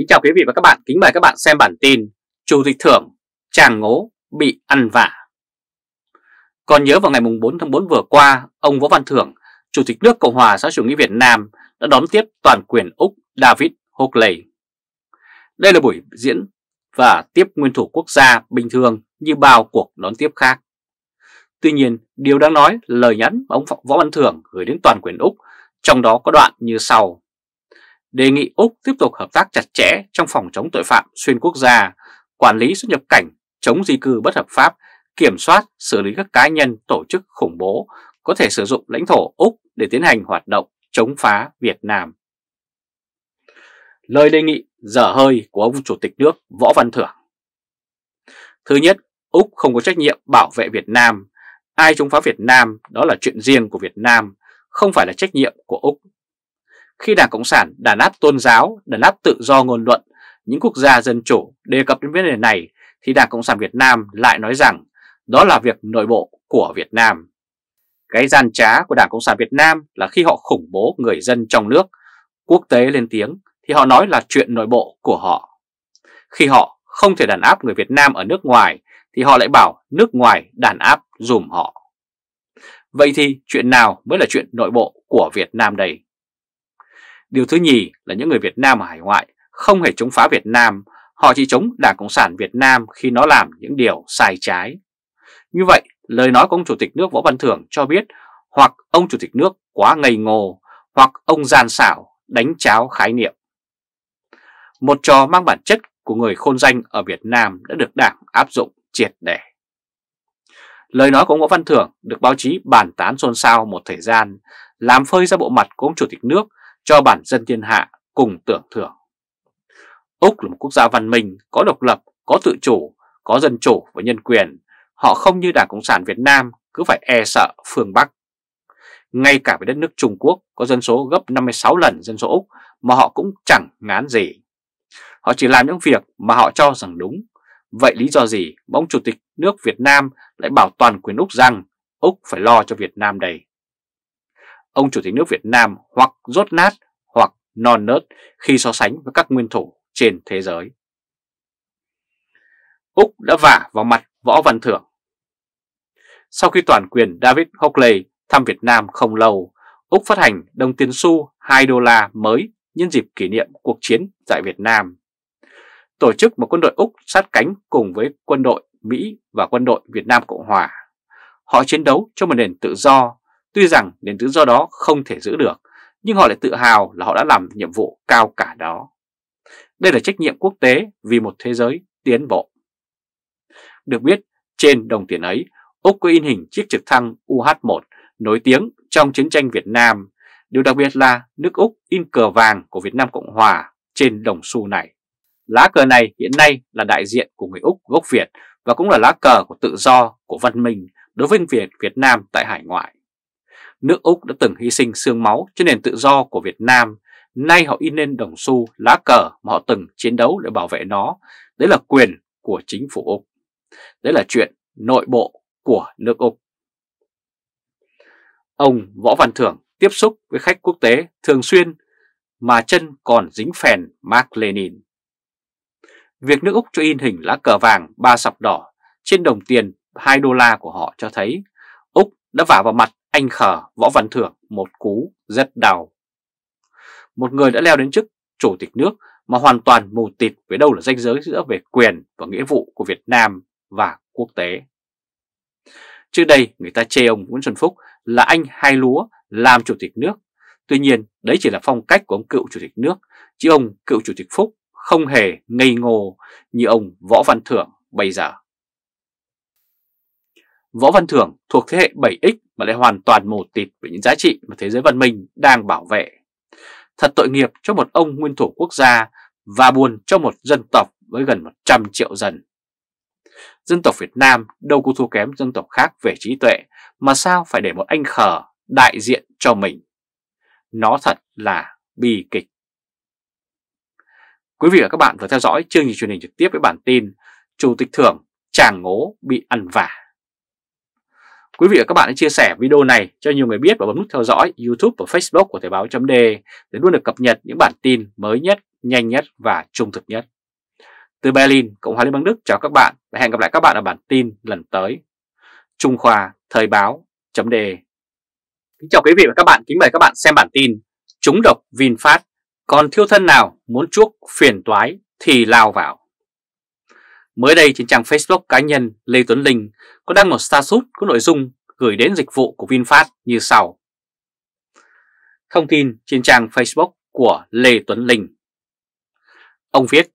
Kính chào quý vị và các bạn, kính mời các bạn xem bản tin Chủ tịch thưởng Tràng Ngố bị ăn vả Còn nhớ vào ngày 4 tháng 4 vừa qua, ông Võ Văn Thưởng, Chủ tịch nước Cộng hòa xã chủ nghĩa Việt Nam đã đón tiếp toàn quyền Úc David Hockley Đây là buổi diễn và tiếp nguyên thủ quốc gia bình thường như bao cuộc đón tiếp khác Tuy nhiên, điều đáng nói lời nhắn mà ông Võ Văn Thưởng gửi đến toàn quyền Úc trong đó có đoạn như sau đề nghị Úc tiếp tục hợp tác chặt chẽ trong phòng chống tội phạm xuyên quốc gia, quản lý xuất nhập cảnh, chống di cư bất hợp pháp, kiểm soát, xử lý các cá nhân tổ chức khủng bố có thể sử dụng lãnh thổ Úc để tiến hành hoạt động chống phá Việt Nam. Lời đề nghị dở hơi của ông Chủ tịch nước Võ Văn Thưởng Thứ nhất, Úc không có trách nhiệm bảo vệ Việt Nam. Ai chống phá Việt Nam đó là chuyện riêng của Việt Nam, không phải là trách nhiệm của Úc khi Đảng Cộng sản đàn áp tôn giáo, đàn áp tự do ngôn luận, những quốc gia dân chủ đề cập đến vấn đề này thì Đảng Cộng sản Việt Nam lại nói rằng đó là việc nội bộ của Việt Nam. Cái gian trá của Đảng Cộng sản Việt Nam là khi họ khủng bố người dân trong nước, quốc tế lên tiếng thì họ nói là chuyện nội bộ của họ. Khi họ không thể đàn áp người Việt Nam ở nước ngoài thì họ lại bảo nước ngoài đàn áp dùm họ. Vậy thì chuyện nào mới là chuyện nội bộ của Việt Nam đây? Điều thứ nhì là những người Việt Nam ở hải ngoại không hề chống phá Việt Nam, họ chỉ chống Đảng Cộng sản Việt Nam khi nó làm những điều sai trái. Như vậy, lời nói của ông Chủ tịch nước Võ Văn Thưởng cho biết hoặc ông Chủ tịch nước quá ngây ngô, hoặc ông gian xảo, đánh cháo khái niệm. Một trò mang bản chất của người khôn danh ở Việt Nam đã được Đảng áp dụng triệt để. Lời nói của ông Võ Văn Thưởng được báo chí bàn tán xôn xao một thời gian, làm phơi ra bộ mặt của ông Chủ tịch nước cho bản dân thiên hạ cùng tưởng thưởng. Úc là một quốc gia văn minh, có độc lập, có tự chủ, có dân chủ và nhân quyền. Họ không như Đảng Cộng sản Việt Nam cứ phải e sợ phương Bắc. Ngay cả với đất nước Trung Quốc có dân số gấp 56 lần dân số Úc mà họ cũng chẳng ngán gì. Họ chỉ làm những việc mà họ cho rằng đúng. Vậy lý do gì mà ông Chủ tịch nước Việt Nam lại bảo toàn quyền Úc rằng Úc phải lo cho Việt Nam đây? ông Chủ tịch nước Việt Nam hoặc rốt nát hoặc non nớt khi so sánh với các nguyên thủ trên thế giới. Úc đã vả vào mặt Võ Văn Thưởng. Sau khi toàn quyền David Hockley thăm Việt Nam không lâu, Úc phát hành đồng tiền xu 2 đô la mới nhân dịp kỷ niệm cuộc chiến tại Việt Nam. Tổ chức một quân đội Úc sát cánh cùng với quân đội Mỹ và quân đội Việt Nam Cộng Hòa. Họ chiến đấu cho một nền tự do, Tuy rằng nền tự do đó không thể giữ được, nhưng họ lại tự hào là họ đã làm nhiệm vụ cao cả đó. Đây là trách nhiệm quốc tế vì một thế giới tiến bộ. Được biết, trên đồng tiền ấy, Úc có in hình chiếc trực thăng UH-1 nổi tiếng trong chiến tranh Việt Nam. Điều đặc biệt là nước Úc in cờ vàng của Việt Nam Cộng Hòa trên đồng xu này. Lá cờ này hiện nay là đại diện của người Úc gốc Việt và cũng là lá cờ của tự do, của văn minh đối với Việt Việt Nam tại hải ngoại nước Úc đã từng hy sinh xương máu cho nền tự do của Việt Nam, nay họ in lên đồng xu lá cờ mà họ từng chiến đấu để bảo vệ nó, đấy là quyền của chính phủ Úc. Đấy là chuyện nội bộ của nước Úc. Ông Võ Văn Thưởng tiếp xúc với khách quốc tế thường xuyên mà chân còn dính phèn Mark Lenin. Việc nước Úc cho in hình lá cờ vàng ba sọc đỏ trên đồng tiền 2 đô la của họ cho thấy Úc đã vả vào mặt anh Khờ, Võ Văn Thưởng một cú rất đau. Một người đã leo đến chức chủ tịch nước mà hoàn toàn mù tịt với đâu là ranh giới giữa về quyền và nghĩa vụ của Việt Nam và quốc tế. Trước đây người ta chê ông Nguyễn Xuân Phúc là anh hai lúa làm chủ tịch nước. Tuy nhiên đấy chỉ là phong cách của ông cựu chủ tịch nước, chứ ông cựu chủ tịch Phúc không hề ngây ngô như ông Võ Văn Thưởng bây giờ. Võ Văn Thưởng thuộc thế hệ 7X mà lại hoàn toàn mồ tịt về những giá trị mà thế giới văn minh đang bảo vệ. Thật tội nghiệp cho một ông nguyên thủ quốc gia và buồn cho một dân tộc với gần 100 triệu dân. Dân tộc Việt Nam đâu có thua kém dân tộc khác về trí tuệ mà sao phải để một anh khờ đại diện cho mình. Nó thật là bi kịch. Quý vị và các bạn vừa theo dõi chương trình truyền hình trực tiếp với bản tin Chủ tịch Thưởng chàng ngố bị ăn vả Quý vị và các bạn hãy chia sẻ video này cho nhiều người biết và bấm nút theo dõi YouTube và Facebook của Thời báo chấm để luôn được cập nhật những bản tin mới nhất, nhanh nhất và trung thực nhất. Từ Berlin, Cộng hòa Liên bang Đức chào các bạn và hẹn gặp lại các bạn ở bản tin lần tới. Trung Khoa Thời báo chấm Kính chào quý vị và các bạn, kính mời các bạn xem bản tin Trúng độc VinFast, còn thiêu thân nào muốn chuốc phiền toái thì lao vào. Mới đây trên trang Facebook cá nhân Lê Tuấn Linh có đăng một status có nội dung gửi đến dịch vụ của VinFast như sau. Thông tin trên trang Facebook của Lê Tuấn Linh. Ông viết,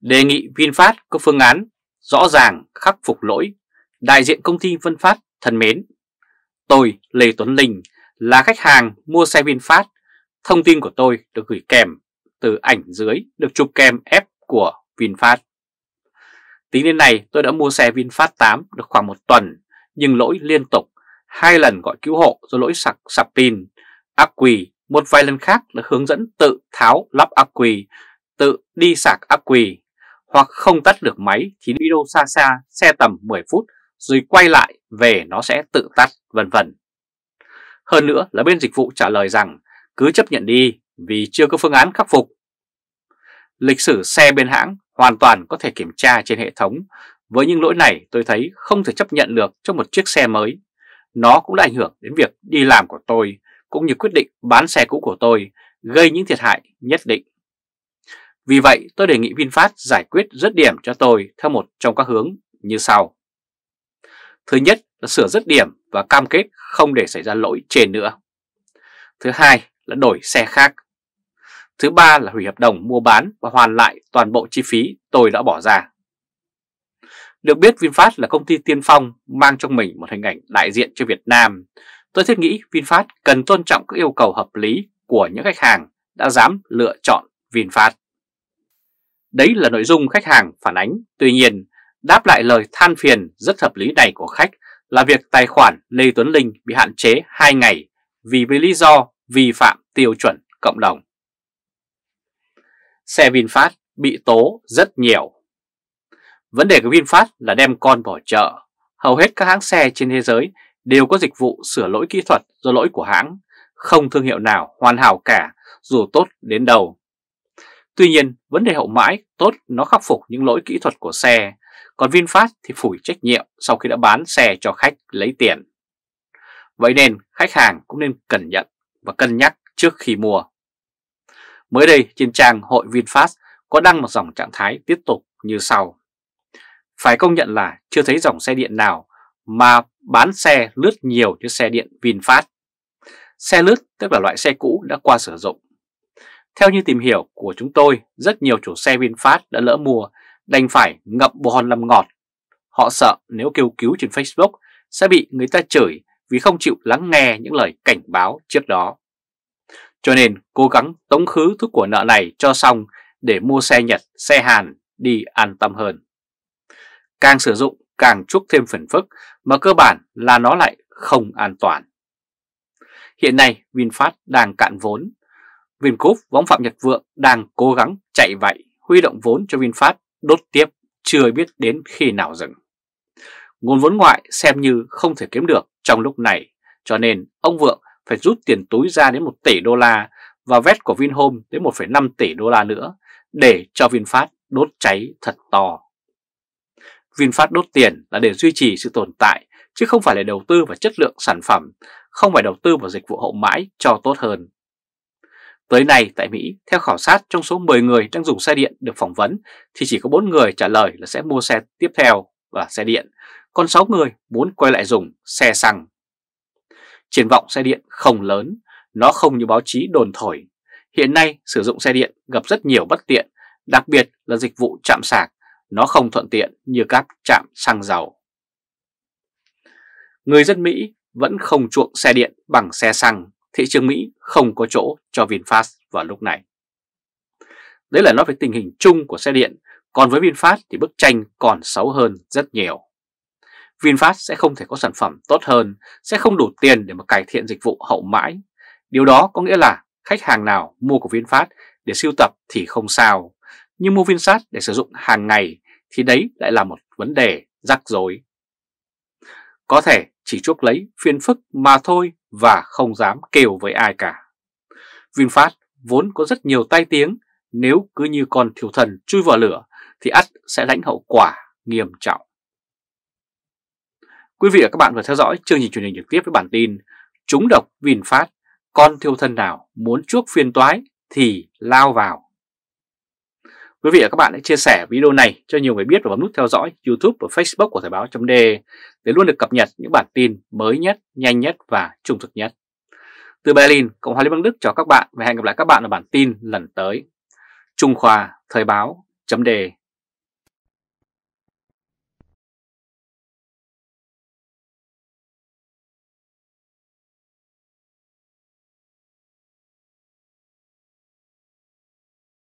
đề nghị VinFast có phương án rõ ràng khắc phục lỗi. Đại diện công ty Vân Phát thân mến, tôi Lê Tuấn Linh là khách hàng mua xe VinFast. Thông tin của tôi được gửi kèm từ ảnh dưới được chụp kèm ép của VinFast. Tính đến nay tôi đã mua xe VinFast 8 được khoảng một tuần nhưng lỗi liên tục, hai lần gọi cứu hộ do lỗi sạc sạc pin, ắc quy một vài lần khác là hướng dẫn tự tháo lắp ắc quy, tự đi sạc ắc quy hoặc không tắt được máy thì đi đâu xa xa xe tầm 10 phút rồi quay lại về nó sẽ tự tắt vân vân. Hơn nữa là bên dịch vụ trả lời rằng cứ chấp nhận đi vì chưa có phương án khắc phục. Lịch sử xe bên hãng hoàn toàn có thể kiểm tra trên hệ thống. Với những lỗi này tôi thấy không thể chấp nhận được cho một chiếc xe mới. Nó cũng đã ảnh hưởng đến việc đi làm của tôi, cũng như quyết định bán xe cũ của tôi, gây những thiệt hại nhất định. Vì vậy tôi đề nghị VinFast giải quyết rứt điểm cho tôi theo một trong các hướng như sau. Thứ nhất là sửa rứt điểm và cam kết không để xảy ra lỗi trên nữa. Thứ hai là đổi xe khác. Thứ ba là hủy hợp đồng mua bán và hoàn lại toàn bộ chi phí tôi đã bỏ ra. Được biết VinFast là công ty tiên phong mang trong mình một hình ảnh đại diện cho Việt Nam. Tôi thiết nghĩ VinFast cần tôn trọng các yêu cầu hợp lý của những khách hàng đã dám lựa chọn VinFast. Đấy là nội dung khách hàng phản ánh. Tuy nhiên, đáp lại lời than phiền rất hợp lý này của khách là việc tài khoản Lê Tuấn Linh bị hạn chế 2 ngày vì với lý do vi phạm tiêu chuẩn cộng đồng. Xe VinFast bị tố rất nhiều. Vấn đề của VinFast là đem con bỏ chợ. Hầu hết các hãng xe trên thế giới đều có dịch vụ sửa lỗi kỹ thuật do lỗi của hãng. Không thương hiệu nào hoàn hảo cả dù tốt đến đâu. Tuy nhiên, vấn đề hậu mãi tốt nó khắc phục những lỗi kỹ thuật của xe, còn VinFast thì phủi trách nhiệm sau khi đã bán xe cho khách lấy tiền. Vậy nên khách hàng cũng nên cẩn nhận và cân nhắc trước khi mua. Mới đây trên trang hội VinFast có đăng một dòng trạng thái tiếp tục như sau. Phải công nhận là chưa thấy dòng xe điện nào mà bán xe lướt nhiều như xe điện VinFast. Xe lướt tức là loại xe cũ đã qua sử dụng. Theo như tìm hiểu của chúng tôi, rất nhiều chủ xe VinFast đã lỡ mua đành phải ngậm bồ hòn lầm ngọt. Họ sợ nếu kêu cứu trên Facebook sẽ bị người ta chửi vì không chịu lắng nghe những lời cảnh báo trước đó. Cho nên cố gắng tống khứ thứ của nợ này cho xong để mua xe Nhật, xe Hàn đi an tâm hơn. Càng sử dụng càng chúc thêm phiền phức mà cơ bản là nó lại không an toàn. Hiện nay VinFast đang cạn vốn. Vingroup võng Phạm Nhật Vượng đang cố gắng chạy vậy, huy động vốn cho VinFast đốt tiếp, chưa biết đến khi nào dừng. Nguồn vốn ngoại xem như không thể kiếm được trong lúc này, cho nên ông Vượng phải rút tiền túi ra đến 1 tỷ đô la và vét của Vinhome đến 1,5 tỷ đô la nữa để cho VinFast đốt cháy thật to. VinFast đốt tiền là để duy trì sự tồn tại chứ không phải là đầu tư vào chất lượng sản phẩm, không phải đầu tư vào dịch vụ hậu mãi cho tốt hơn. Tới nay tại Mỹ, theo khảo sát trong số 10 người đang dùng xe điện được phỏng vấn thì chỉ có 4 người trả lời là sẽ mua xe tiếp theo là xe điện, còn 6 người muốn quay lại dùng xe xăng. Triển vọng xe điện không lớn, nó không như báo chí đồn thổi Hiện nay sử dụng xe điện gặp rất nhiều bất tiện, đặc biệt là dịch vụ chạm sạc, nó không thuận tiện như các trạm xăng dầu. Người dân Mỹ vẫn không chuộng xe điện bằng xe xăng, thị trường Mỹ không có chỗ cho VinFast vào lúc này. Đấy là nói về tình hình chung của xe điện, còn với VinFast thì bức tranh còn xấu hơn rất nhiều. VinFast sẽ không thể có sản phẩm tốt hơn, sẽ không đủ tiền để mà cải thiện dịch vụ hậu mãi. Điều đó có nghĩa là Khách hàng nào mua của VinFast để sưu tập thì không sao, nhưng mua VinFast để sử dụng hàng ngày thì đấy lại là một vấn đề rắc rối. Có thể chỉ chuốc lấy phiền phức mà thôi và không dám kêu với ai cả. VinFast vốn có rất nhiều tai tiếng, nếu cứ như con thiếu thần chui vào lửa thì ắt sẽ lãnh hậu quả nghiêm trọng. Quý vị và các bạn vừa theo dõi chương trình truyền hình trực tiếp với bản tin Trúng độc VinFast con thiêu thân nào muốn chuốc phiền toái thì lao vào. Quý vị và các bạn hãy chia sẻ video này cho nhiều người biết và bấm nút theo dõi YouTube và Facebook của Thời báo chấm để luôn được cập nhật những bản tin mới nhất, nhanh nhất và trung thực nhất. Từ Berlin, Cộng hòa Liên bang Đức chào các bạn và hẹn gặp lại các bạn ở bản tin lần tới. Trung Khoa Thời báo chấm